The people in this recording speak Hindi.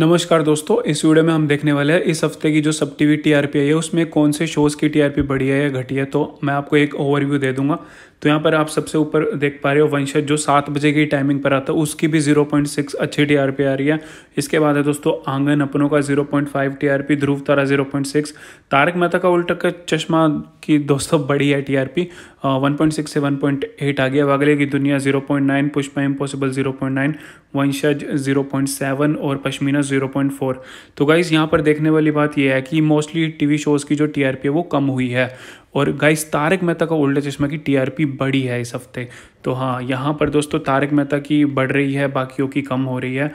नमस्कार दोस्तों इस वीडियो में हम देखने वाले हैं इस हफ्ते की जो सब टीवी टीआरपी आई है उसमें कौन से शोज़ की टीआरपी बढ़ी है या घटी है तो मैं आपको एक ओवरव्यू दे दूंगा तो यहाँ पर आप सबसे ऊपर देख पा रहे हो वंशज जो सात बजे की टाइमिंग पर आता है उसकी भी 0.6 अच्छी टीआरपी आ रही है इसके बाद है दोस्तों आंगन अपनों का 0.5 टीआरपी ध्रुव तारा 0.6 तारक मेहता का उल्टा का चश्मा की दोस्तों बड़ी है टीआरपी 1.6 से 1.8 आ गया वागले की दुनिया 0.9 पुष्पा इम्पॉसिबल 0.9 वंशज 0.7 और पश्मीना 0.4 तो गाइस यहाँ पर देखने वाली बात यह है कि मोस्टली टीवी शोज़ की जो टीआरपी है वो कम हुई है और गाइस तारक मेहता का उल्टा चश्मा की टीआरपी बढ़ी है इस हफ्ते तो हाँ यहाँ पर दोस्तों तारक मेहता की बढ़ रही है बाकियों की कम हो रही है